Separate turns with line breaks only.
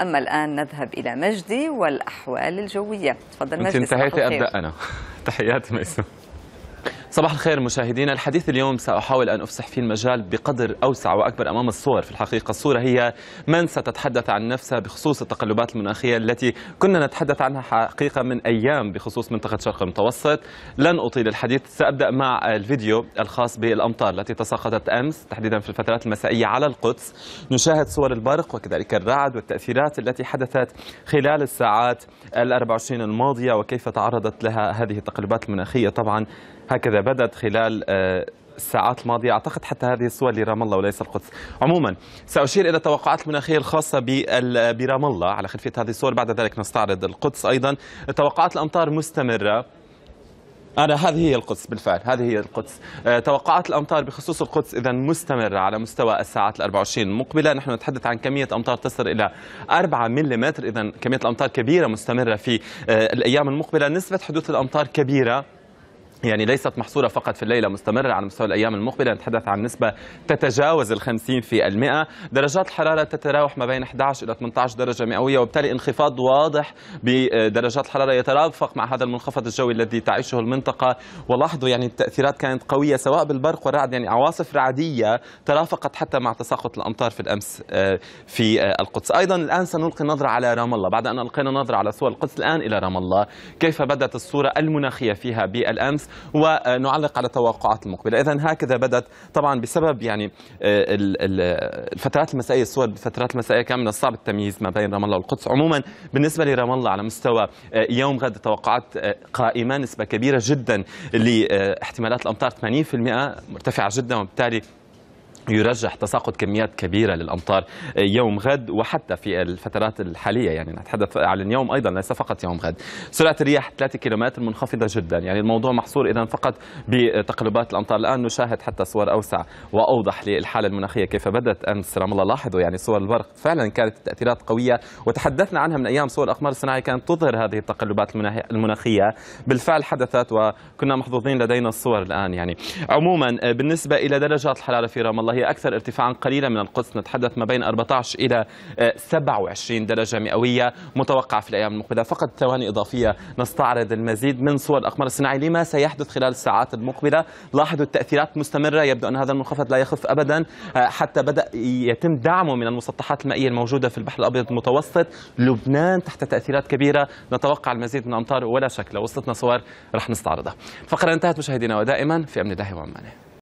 أما الآن نذهب إلى مجدي والأحوال الجوية تفضل مجدي انتهيتي أبدأ أنا تحياتي ميسون صباح الخير مشاهدينا الحديث اليوم سأحاول أن أفسح فيه المجال بقدر أوسع وأكبر أمام الصور في الحقيقة الصورة هي من ستتحدث عن نفسها بخصوص التقلبات المناخية التي كنا نتحدث عنها حقيقة من أيام بخصوص منطقة شرق المتوسط لن أطيل الحديث سأبدأ مع الفيديو الخاص بالأمطار التي تساقطت أمس تحديدا في الفترات المسائية على القدس نشاهد صور البرق وكذلك الرعد والتأثيرات التي حدثت خلال الساعات ال 24 الماضية وكيف تعرضت لها هذه التقلبات المناخية طبعا هكذا بدأت خلال آه، الساعات الماضية أعتقد حتى هذه الصور لرام الله وليس القدس عموما سأشير إلى التوقعات المناخية الخاصة برام الله على خلفية هذه الصور بعد ذلك نستعرض القدس أيضا توقعات الأمطار مستمرة أنا هذه هي القدس بالفعل هذه هي القدس أه توقعات الأمطار بخصوص القدس إذا مستمرة على مستوى الساعات 24 المقبلة نحن نتحدث عن كمية أمطار تصل إلى 4 ملم إذا كمية الأمطار كبيرة مستمرة في أه الأيام المقبلة نسبة حدوث الأمطار كبيرة يعني ليست محصورة فقط في الليلة مستمرة على مستوى الأيام المقبلة نتحدث عن نسبة تتجاوز ال 50 في المئة درجات الحرارة تتراوح ما بين 11 إلى 18 درجة مئوية وبالتالي انخفاض واضح بدرجات الحرارة يترافق مع هذا المنخفض الجوي الذي تعيشه المنطقة ولاحظوا يعني التأثيرات كانت قوية سواء بالبرق والرعد يعني عواصف رعدية ترافقت حتى مع تساقط الأمطار في الأمس آه، في آه، القدس أيضا الآن سنلقي نظرة على رام الله بعد أن ألقينا نظرة على صور القدس الآن إلى رام الله كيف بدت الصورة المناخية فيها بالأمس ونعلق على التوقعات المقبله اذا هكذا بدت طبعا بسبب يعني آه، الفترات المسائيه الصور بفترات المسائيه كان من الصعب التمييز ما بين رام الله والقدس عموما بالنسبه لرام الله على مستوى آه، يوم غد توقعات آه، قائمه نسبه كبيره جدا لاحتمالات الامطار 80% مرتفعه جدا وبالتالي يرجح تساقط كميات كبيره للامطار يوم غد وحتى في الفترات الحاليه يعني نتحدث عن اليوم ايضا ليس فقط يوم غد سرعه الرياح 3 كيلومتر منخفضه جدا يعني الموضوع محصور اذا فقط بتقلبات الامطار الان نشاهد حتى صور اوسع واوضح للحاله المناخيه كيف بدات امس رام الله لاحظوا يعني صور البرق فعلا كانت التاثيرات قويه وتحدثنا عنها من ايام صور الاقمار الصناعيه كانت تظهر هذه التقلبات المناخيه بالفعل حدثت وكنا محظوظين لدينا الصور الان يعني عموما بالنسبه الى درجات الحراره في رام الله هي أكثر ارتفاعا قليلا من القدس نتحدث ما بين 14 إلى 27 آه، درجة مئوية متوقعة في الأيام المقبلة فقط ثواني إضافية نستعرض المزيد من صور الأقمار الصناعي لما سيحدث خلال الساعات المقبلة لاحظوا التأثيرات مستمرة يبدو أن هذا المنخفض لا يخف أبدا آه، حتى بدأ يتم دعمه من المسطحات المائية الموجودة في البحر الأبيض المتوسط لبنان تحت تأثيرات كبيرة نتوقع المزيد من أمطار ولا شك لو وصلتنا صور رح نستعرضها فقرة انتهت مشاهدينا ودائما في أمن الله وأمانه